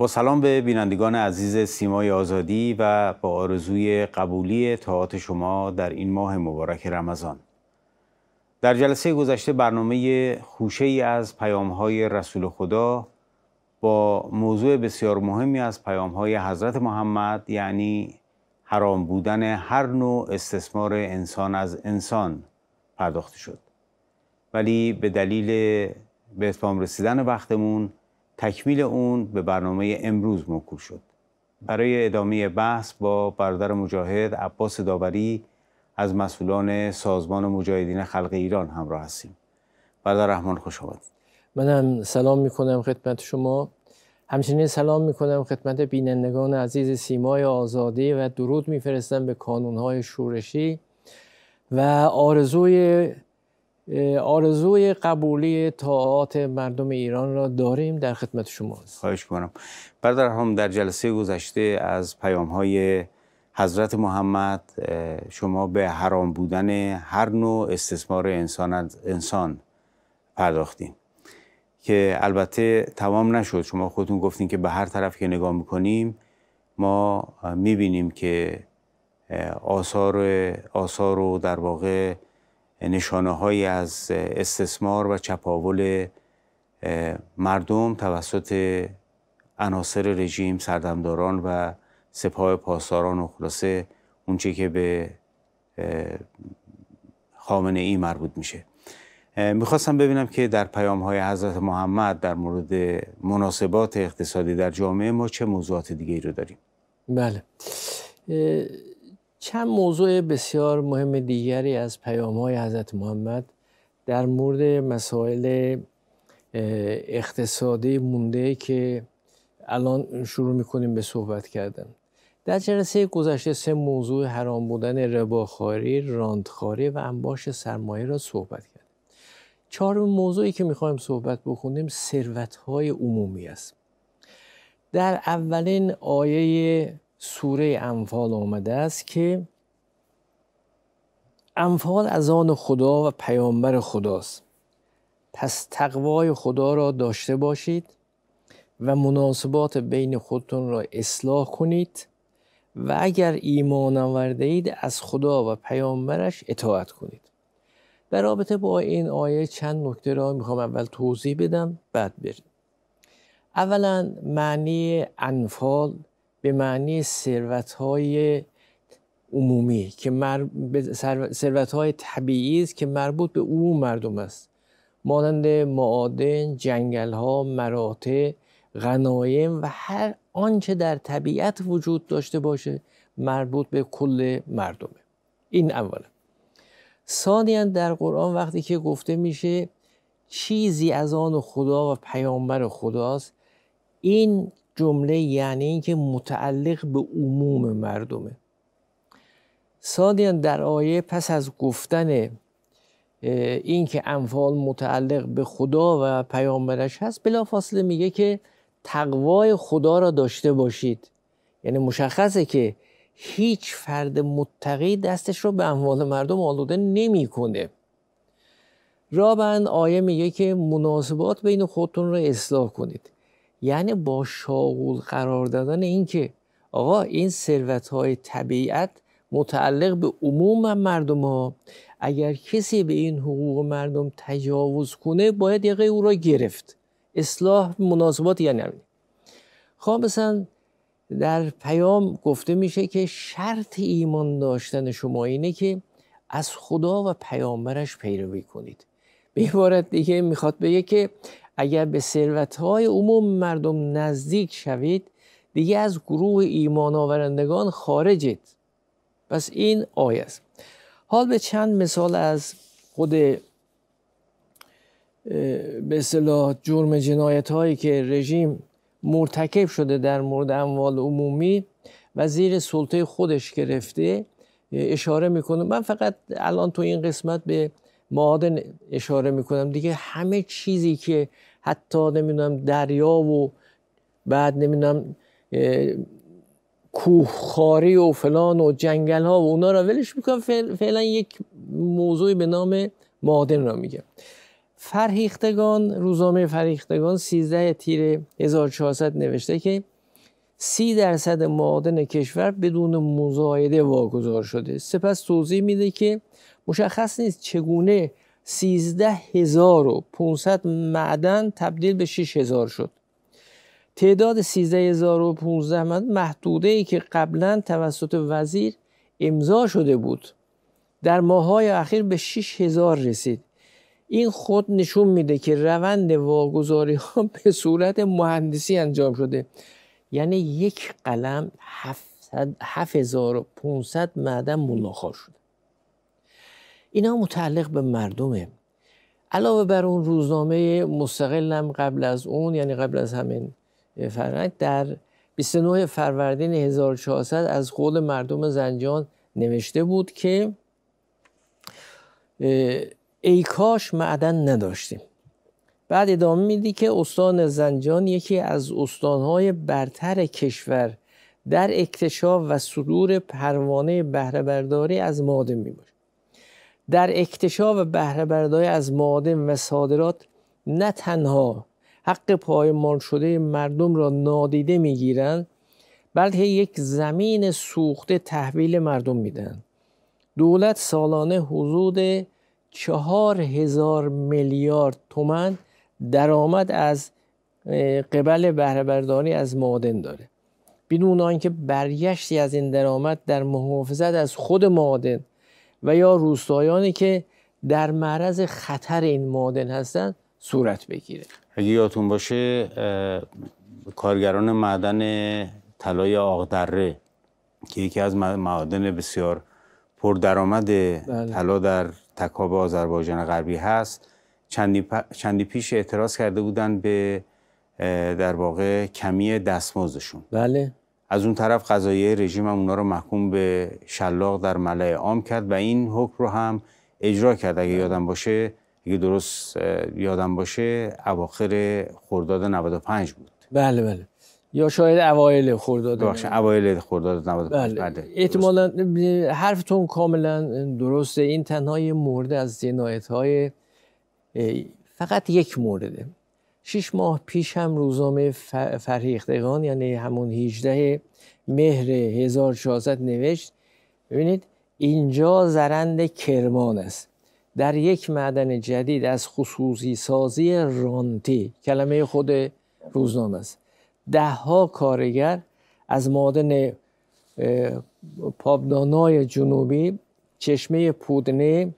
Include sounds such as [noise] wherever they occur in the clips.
با سلام به بینندگان عزیز سیمای آزادی و با آرزوی قبولی تاعت شما در این ماه مبارک رمضان در جلسه گذشته برنامه خوشه ای از پیام های رسول خدا با موضوع بسیار مهمی از پیام های حضرت محمد یعنی حرام بودن هر نوع استثمار انسان از انسان پرداخته شد ولی به دلیل به اتمام رسیدن وقتمون تکمیل اون به برنامه امروز موکول شد برای ادامه بحث با برادر مجاهد عباس داوری از مسئولان سازمان مجاهدین خلق ایران همراه هستیم برادر رحمان خوش منم سلام میکنم خدمت شما همچنین سلام میکنم خدمت بینندگان عزیز سیمای آزادی و درود میفرستم به کانونهای شورشی و آرزوی آرزوی قبولی طاعات مردم ایران را داریم در خدمت شما خواهش کنم برادر هم در جلسه گذشته از پیام های حضرت محمد شما به حرام بودن هر نوع استثمار انسان, انسان پرداختیم که البته تمام نشد شما خودتون گفتین که به هر طرف که نگاه میکنیم ما میبینیم که آثار آثار و در واقع نشانه های از استثمار و چپاول مردم توسط عناصر رژیم سردمداران و سپاه پاسداران و خلاصه اونچه که به خامنه ای مربوط میشه میخواستم ببینم که در پیام های حضرت محمد در مورد مناسبات اقتصادی در جامعه ما چه موضوعات دیگه ای رو داریم بله چند موضوع بسیار مهم دیگری از پیام های حضرت محمد در مورد مسائل اقتصادی مونده که الان شروع میکنیم به صحبت کردن در جلسه گذشته سه موضوع حرام بودن رباخاری، راندخاری و انباش سرمایه را صحبت کرد. چهارم موضوعی که میخوایم صحبت بکنیم های عمومی است. در اولین آیه سوره انفال آمده است که انفال از آن خدا و پیامبر خداست پس تقوای خدا را داشته باشید و مناسبات بین خودتون را اصلاح کنید و اگر ایمان آورده اید از خدا و پیامبرش اطاعت کنید در رابطه با این آیه چند نکته را میخوام اول توضیح بدم بعد بریم اولا معنی انفال به معنی ثروت های عمومی که ثروت های طبیعی است که مربوط به عموم مردم است مانند معادن، جنگل ها، مراتع، غنایم و هر آنچه در طبیعت وجود داشته باشه مربوط به کل مردمه این اولا ثانیا در قرآن وقتی که گفته میشه چیزی از آن خدا و پیامبر خداست این جمله یعنی اینکه متعلق به عموم مردمه سادیان در آیه پس از گفتن اینکه انفال متعلق به خدا و پیامبرش هست بلافاصله میگه که تقوای خدا را داشته باشید یعنی مشخصه که هیچ فرد متقی دستش رو به اموال مردم آلوده نمیکنه. رابن آیه میگه که مناسبات بین خودتون رو اصلاح کنید یعنی با شاغول قرار دادن اینکه آقا این ثروت های طبیعت متعلق به عموم مردم ها اگر کسی به این حقوق مردم تجاوز کنه باید یقه او را گرفت اصلاح مناسبات یعنی همین خب مثلا در پیام گفته میشه که شرط ایمان داشتن شما اینه که از خدا و پیامبرش پیروی کنید به عبارت دیگه میخواد بگه که اگر به ثروتهای عموم مردم نزدیک شوید دیگه از گروه ایمان آورندگان خارجید پس این آیه است حال به چند مثال از خود به صلاح جرم جنایت هایی که رژیم مرتکب شده در مورد اموال عمومی و زیر سلطه خودش گرفته اشاره میکنه من فقط الان تو این قسمت به معادن اشاره میکنم دیگه همه چیزی که حتی نمیدونم دریا و بعد نمیدونم کوخاری و فلان و جنگل ها و اونا رو ولش میکنم فعلا یک موضوعی به نام معادن را میگم فرهیختگان روزنامه فرهیختگان 13 تیر 1400 نوشته که سی درصد معادن کشور بدون مزایده واگذار شده سپس توضیح میده که مشخص نیست چگونه 13500 معدن تبدیل به 6000 شد تعداد 13015 معدن محدوده ای که قبلا توسط وزیر امضا شده بود در ماهای اخیر به 6000 رسید این خود نشون میده که روند واگذاری ها [laughs] به صورت مهندسی انجام شده یعنی یک قلم 7500 معدن ملاخار شده اینا متعلق به مردمه علاوه بر اون روزنامه مستقلم قبل از اون یعنی قبل از همین فرنگ در 29 فروردین 1400 از قول مردم زنجان نوشته بود که ای کاش معدن نداشتیم بعد ادامه میدی که استان زنجان یکی از استانهای برتر کشور در اکتشاف و صدور پروانه بهرهبرداری از معادن می در اکتشاف و بهرهبرداری از معادن و صادرات نه تنها حق پایمان شده مردم را نادیده میگیرند بلکه یک زمین سوخته تحویل مردم میدن دولت سالانه حدود چهار هزار میلیارد تومن درآمد از قبل بهرهبرداری از معادن داره بدون آنکه برگشتی از این درآمد در محافظت از خود معادن و یا روستایانی که در معرض خطر این معادن هستند صورت بگیره اگه یادتون باشه کارگران معدن طلای آقدره که یکی از معادن بسیار پردرآمد بله. طلا در تکاب آذربایجان غربی هست چندی, پیش اعتراض کرده بودن به در واقع کمی دستمزدشون بله از اون طرف قضایه رژیم هم اونا رو محکوم به شلاق در ملعه عام کرد و این حکم رو هم اجرا کرد اگه بله. یادم باشه اگه درست یادم باشه اواخر خرداد 95 بود بله بله یا شاید اوایل خرداد بخش اوایل خرداد 95 بله, بله. احتمالاً حرفتون کاملا درسته این تنها مورد از جنایت های فقط یک مورده شش ماه پیش هم روزنامه فرهیختگان یعنی همون 18 مهر 1600 نوشت ببینید اینجا زرند کرمان است در یک معدن جدید از خصوصی سازی رانتی کلمه خود روزنامه است دهها کارگر از مادن پابدانای جنوبی چشمه پودنه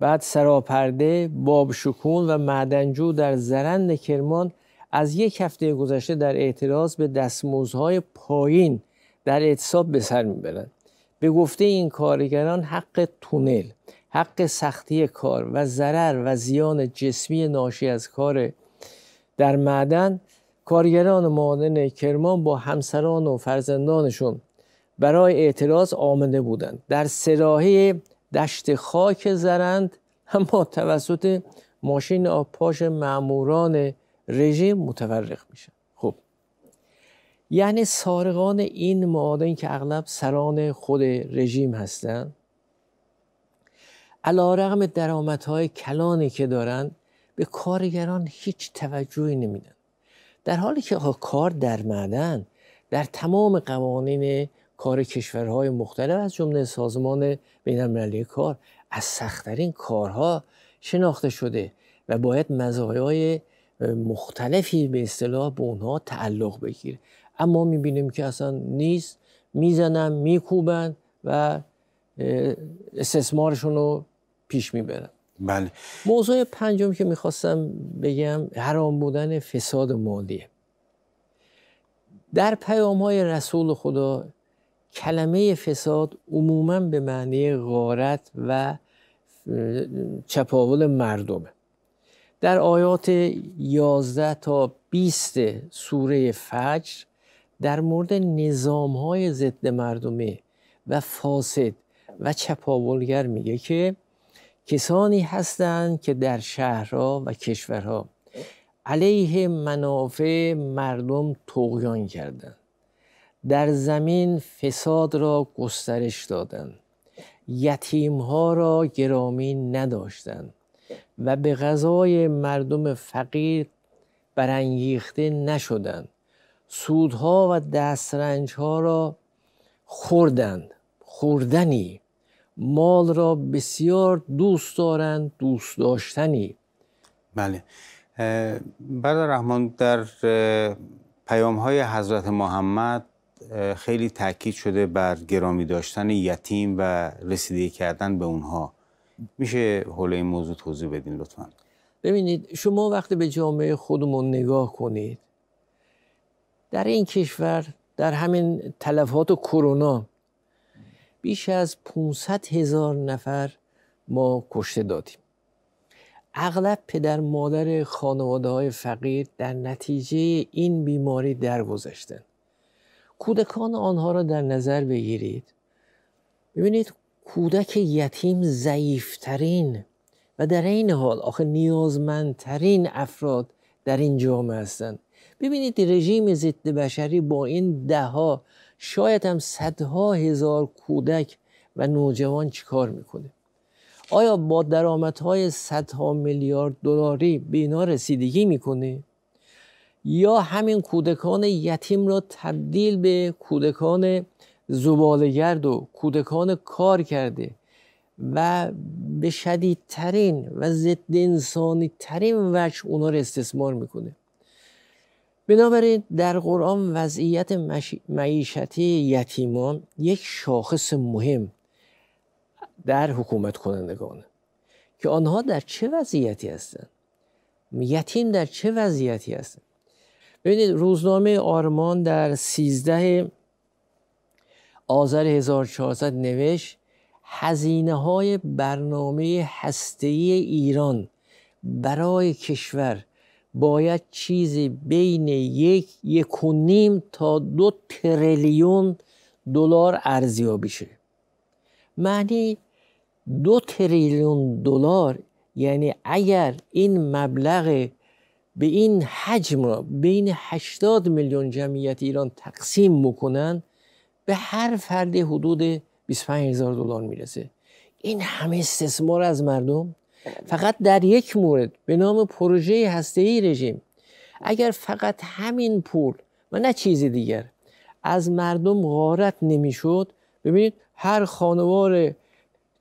بعد سراپرده باب شکون و معدنجو در زرند کرمان از یک هفته گذشته در اعتراض به دستموزهای پایین در اعتصاب به سر میبرند به گفته این کارگران حق تونل حق سختی کار و ضرر و زیان جسمی ناشی از کار در معدن کارگران معادن کرمان با همسران و فرزندانشون برای اعتراض آمده بودند در سراحه دشت خاک زرند اما توسط ماشین آبپاش معموران رژیم متورق میشن خب یعنی سارقان این معادن که اغلب سران خود رژیم هستند علا رقم درآمدهای کلانی که دارند به کارگران هیچ توجهی نمیدن در حالی که کار در معدن در تمام قوانین کار کشورهای مختلف از جمله سازمان بین کار از سختترین کارها شناخته شده و باید مزایای مختلفی به اصطلاح به اونها تعلق بگیر اما میبینیم که اصلا نیست میزنن میکوبن و استثمارشون رو پیش میبرن بله. موضوع پنجم که میخواستم بگم حرام بودن فساد مالیه در پیام های رسول خدا کلمه فساد عموما به معنی غارت و چپاول مردمه در آیات 11 تا 20 سوره فجر در مورد نظام های ضد مردمه و فاسد و چپاولگر میگه که کسانی هستند که در شهرها و کشورها علیه منافع مردم تقیان کردند در زمین فساد را گسترش دادند یتیم ها را گرامی نداشتند و به غذای مردم فقیر برانگیخته نشدند سودها و دسترنج ها را خوردند خوردنی مال را بسیار دوست دارند دوست داشتنی بله برادر رحمان در پیام های حضرت محمد خیلی تاکید شده بر گرامی داشتن یتیم و رسیدگی کردن به اونها میشه حول این موضوع توضیح بدین لطفا ببینید شما وقتی به جامعه خودمون نگاه کنید در این کشور در همین تلفات کرونا بیش از 500 هزار نفر ما کشته دادیم اغلب پدر مادر خانواده های فقیر در نتیجه این بیماری درگذشتند کودکان آنها را در نظر بگیرید ببینید کودک یتیم ضعیفترین و در این حال آخه نیازمندترین افراد در این جامعه هستند ببینید رژیم ضد بشری با این دهها شاید هم صدها هزار کودک و نوجوان چیکار میکنه آیا با درآمدهای صدها میلیارد دلاری به اینا رسیدگی میکنه یا همین کودکان یتیم را تبدیل به کودکان زبالگرد و کودکان کار کرده و به شدیدترین و ضد ترین وجه اونا رو استثمار میکنه بنابراین در قرآن وضعیت معیشتی یتیمان یک شاخص مهم در حکومت کنندگانه که آنها در چه وضعیتی هستند یتیم در چه وضعیتی هستند ببینید روزنامه آرمان در 13 آذر 1400 نوشت هزینه های برنامه هسته‌ای ایران برای کشور باید چیزی بین یک یک و نیم تا دو تریلیون دلار ارزیابی شه معنی دو تریلیون دلار یعنی اگر این مبلغ به این حجم را بین 80 میلیون جمعیت ایران تقسیم میکنن به هر فرد حدود 25 هزار دلار میرسه این همه استثمار از مردم فقط در یک مورد به نام پروژه هسته ای رژیم اگر فقط همین پول و نه چیز دیگر از مردم غارت نمیشد ببینید هر خانوار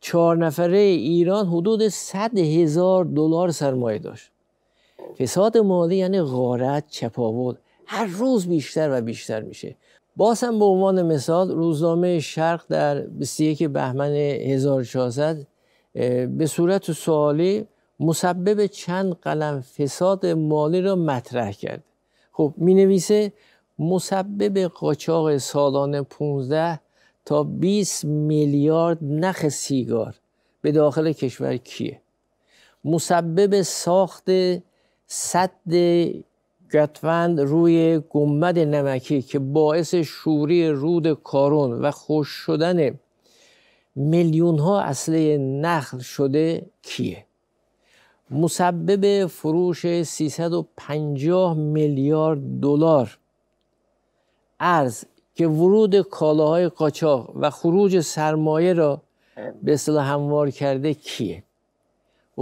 چهار نفره ایران حدود 100 هزار دلار سرمایه داشت فساد مالی یعنی غارت چپاول هر روز بیشتر و بیشتر میشه باز هم به عنوان مثال روزنامه شرق در 21 بهمن 1400 به صورت سوالی مسبب چند قلم فساد مالی را مطرح کرد خب می نویسه مسبب قاچاق سالانه 15 تا 20 میلیارد نخ سیگار به داخل کشور کیه مسبب ساخت صد گتوند روی گمد نمکی که باعث شوری رود کارون و خوش شدن میلیون ها اصله نخل شده کیه مسبب فروش 350 میلیارد دلار ارز که ورود کالاهای قاچاق و خروج سرمایه را به اصطلاح هموار کرده کیه و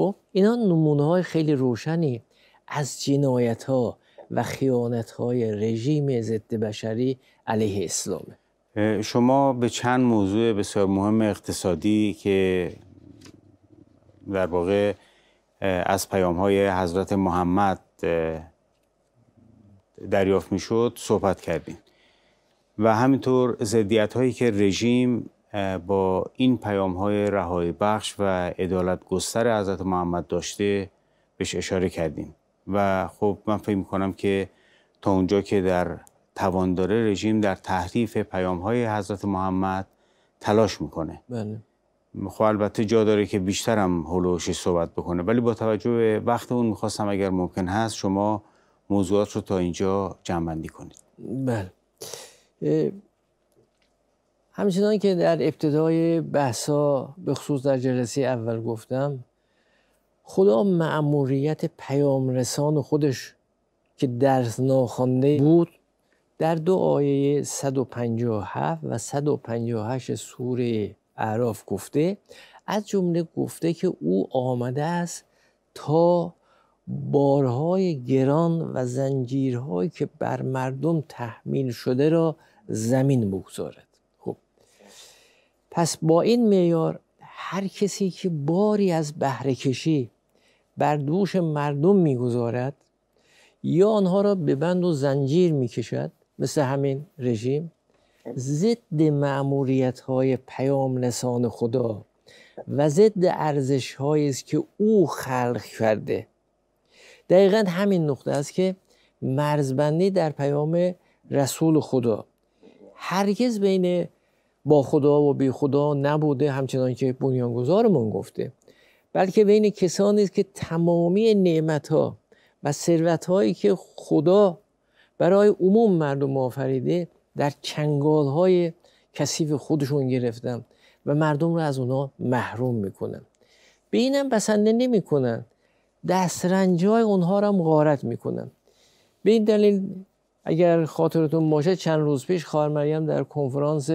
خب، اینا نمونه های خیلی روشنی از جنایت ها و خیانت های رژیم ضد بشری علیه اسلام شما به چند موضوع بسیار مهم اقتصادی که در واقع از پیام های حضرت محمد دریافت می شد صحبت کردیم و همینطور زدیت هایی که رژیم با این پیام های رهای بخش و عدالت گستر حضرت محمد داشته بهش اشاره کردیم و خب من فکر میکنم که تا اونجا که در توان داره رژیم در تحریف پیام های حضرت محمد تلاش میکنه بله خب البته جا داره که بیشترم حلوشی صحبت بکنه ولی با توجه به وقت اون میخواستم اگر ممکن هست شما موضوعات رو تا اینجا جنبندی کنید بله همچنان که در ابتدای بحثا به خصوص در جلسه اول گفتم خدا مأموریت پیام رسان خودش که درس ناخوانده بود در دو آیه 157 و 158 سوره اعراف گفته از جمله گفته که او آمده است تا بارهای گران و زنجیرهایی که بر مردم تحمیل شده را زمین بگذارد خب پس با این معیار هر کسی که باری از بهره کشی بر دوش مردم میگذارد یا آنها را به بند و زنجیر میکشد مثل همین رژیم ضد معموریت های پیام نسان خدا و ضد ارزش است که او خلق کرده دقیقا همین نقطه است که مرزبندی در پیام رسول خدا هرگز بین با خدا و بی خدا نبوده همچنان که بنیانگذارمون گفته بلکه بین کسانی است که تمامی نعمت ها و ثروت هایی که خدا برای عموم مردم آفریده در چنگال های کثیف خودشون گرفتن و مردم رو از اونا محروم میکنن به اینم بسنده نمیکنن دسترنج های اونها رو هم غارت میکنن به این دلیل اگر خاطرتون باشه چند روز پیش خواهر مریم در کنفرانس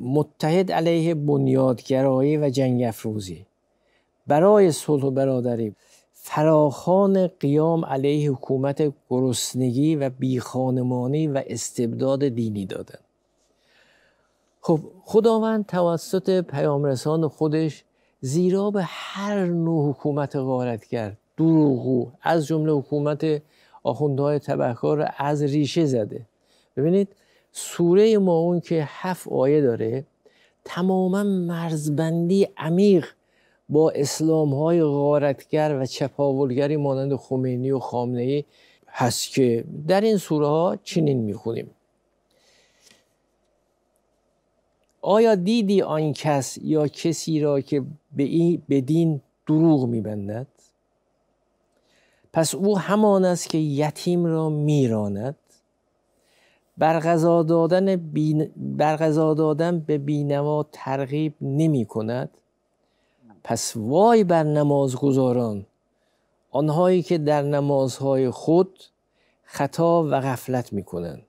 متحد علیه بنیادگرایی و جنگ افروزی برای صلح و برادری فراخان قیام علیه حکومت گرسنگی و بیخانمانی و استبداد دینی دادن خب خداوند توسط پیامرسان خودش زیرا به هر نوع حکومت غارت کرد دروغو از جمله حکومت آخوندهای تبهکار از ریشه زده ببینید سوره ما که هفت آیه داره تماما مرزبندی عمیق با اسلام های غارتگر و چپاولگری مانند خمینی و خامنه ای هست که در این سوره ها چنین میخونیم آیا دیدی آن کس یا کسی را که به, این بدین دروغ میبندد پس او همان است که یتیم را میراند برغذا دادن, بی... دادن به بینما ترغیب نمی کند پس وای بر گذاران آنهایی که در نمازهای خود خطا و غفلت کنند.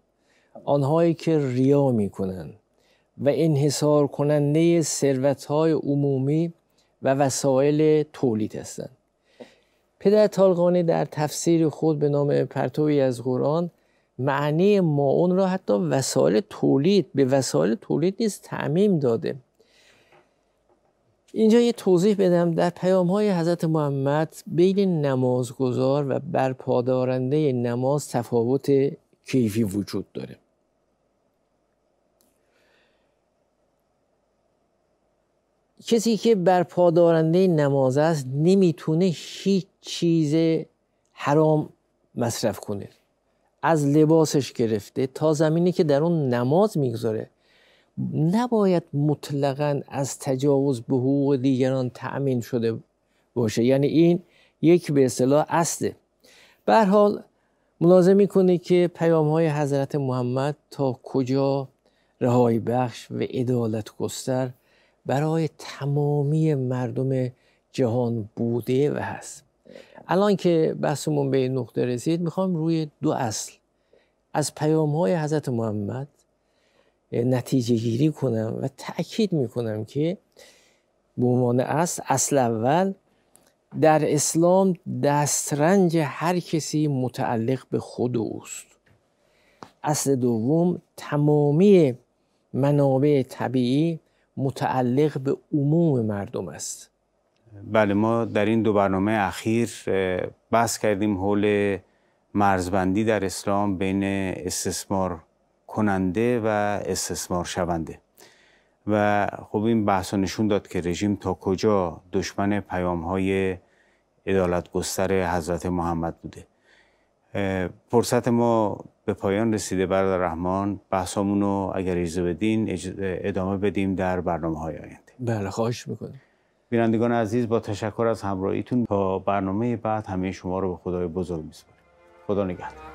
آنهایی که ریا کنند و انحصار کننده ثروتهای عمومی و وسایل تولید هستند پدر طالقانی در تفسیر خود به نام پرتوی از قرآن معنی ماون را حتی وسایل تولید به وسایل تولید نیز تعمیم داده اینجا یه توضیح بدم در پیام های حضرت محمد بین نمازگزار و برپادارنده نماز تفاوت کیفی وجود داره کسی که برپادارنده نماز است نمیتونه هیچ چیز حرام مصرف کنه از لباسش گرفته تا زمینی که در اون نماز میگذاره نباید مطلقا از تجاوز به حقوق دیگران تأمین شده باشه یعنی این یک به اصطلاح اصله به حال ملاحظه میکنه که پیام های حضرت محمد تا کجا رهایی بخش و عدالت گستر برای تمامی مردم جهان بوده و هست الان که بحثمون به این نقطه رسید میخوام روی دو اصل از پیام های حضرت محمد نتیجه گیری کنم و تاکید میکنم که به عنوان اصل اصل اول در اسلام دسترنج هر کسی متعلق به خود اوست اصل دوم تمامی منابع طبیعی متعلق به عموم مردم است بله ما در این دو برنامه اخیر بحث کردیم حول مرزبندی در اسلام بین استثمار کننده و استثمار شونده و خب این بحثا نشون داد که رژیم تا کجا دشمن پیام های ادالت گستر حضرت محمد بوده فرصت ما به پایان رسیده برادر رحمان بحثامون رو اگر اجازه بدین ادامه بدیم در برنامه های آینده بله خواهش میکنم بینندگان عزیز با تشکر از همراهیتون تا برنامه بعد همه شما رو به خدای بزرگ میسپارم خدا نگهدار